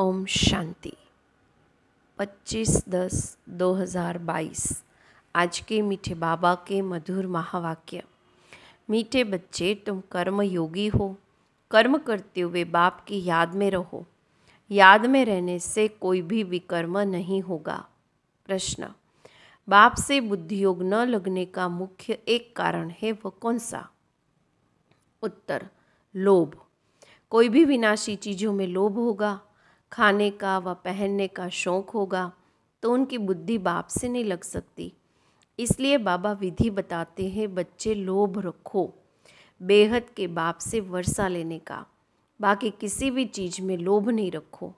ओम शांति 25 दस 2022 आज के मीठे बाबा के मधुर महावाक्य मीठे बच्चे तुम कर्म योगी हो कर्म करते हुए बाप की याद में रहो याद में रहने से कोई भी विकर्म नहीं होगा प्रश्न बाप से बुद्धि योग न लगने का मुख्य एक कारण है वह कौन सा उत्तर लोभ कोई भी विनाशी चीज़ों में लोभ होगा खाने का व पहनने का शौक़ होगा तो उनकी बुद्धि बाप से नहीं लग सकती इसलिए बाबा विधि बताते हैं बच्चे लोभ रखो बेहद के बाप से वर्षा लेने का बाकी किसी भी चीज़ में लोभ नहीं रखो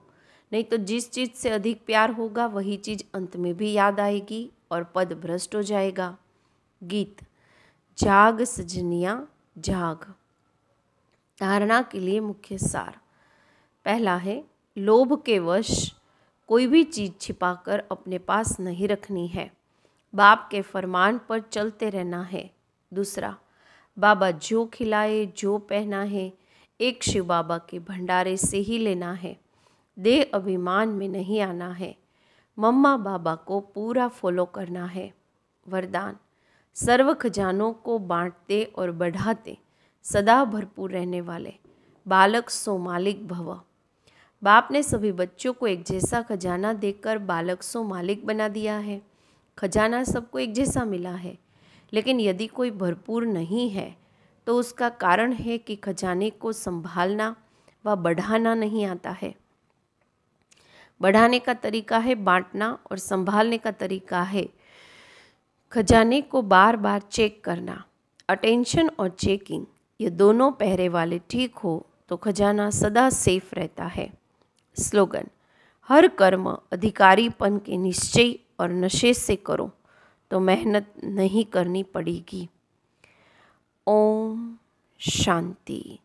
नहीं तो जिस चीज़ से अधिक प्यार होगा वही चीज़ अंत में भी याद आएगी और पद भ्रष्ट हो जाएगा गीत जाग सजनिया जाग धारणा के लिए मुख्य सार पहला है लोभ के वश कोई भी चीज़ छिपाकर अपने पास नहीं रखनी है बाप के फरमान पर चलते रहना है दूसरा बाबा जो खिलाए जो पहना है एक शिव बाबा के भंडारे से ही लेना है दे अभिमान में नहीं आना है मम्मा बाबा को पूरा फॉलो करना है वरदान सर्व खजानों को बांटते और बढ़ाते सदा भरपूर रहने वाले बालक सो मालिक भवा बाप ने सभी बच्चों को एक जैसा खजाना देकर बालक सो मालिक बना दिया है खजाना सबको एक जैसा मिला है लेकिन यदि कोई भरपूर नहीं है तो उसका कारण है कि खजाने को संभालना व बढ़ाना नहीं आता है बढ़ाने का तरीका है बांटना और संभालने का तरीका है खजाने को बार बार चेक करना अटेंशन और चेकिंग ये दोनों पहरे वाले ठीक हो तो खजाना सदा सेफ रहता है स्लोगन हर कर्म अधिकारीपन के निश्चय और नशे से करो तो मेहनत नहीं करनी पड़ेगी ओम शांति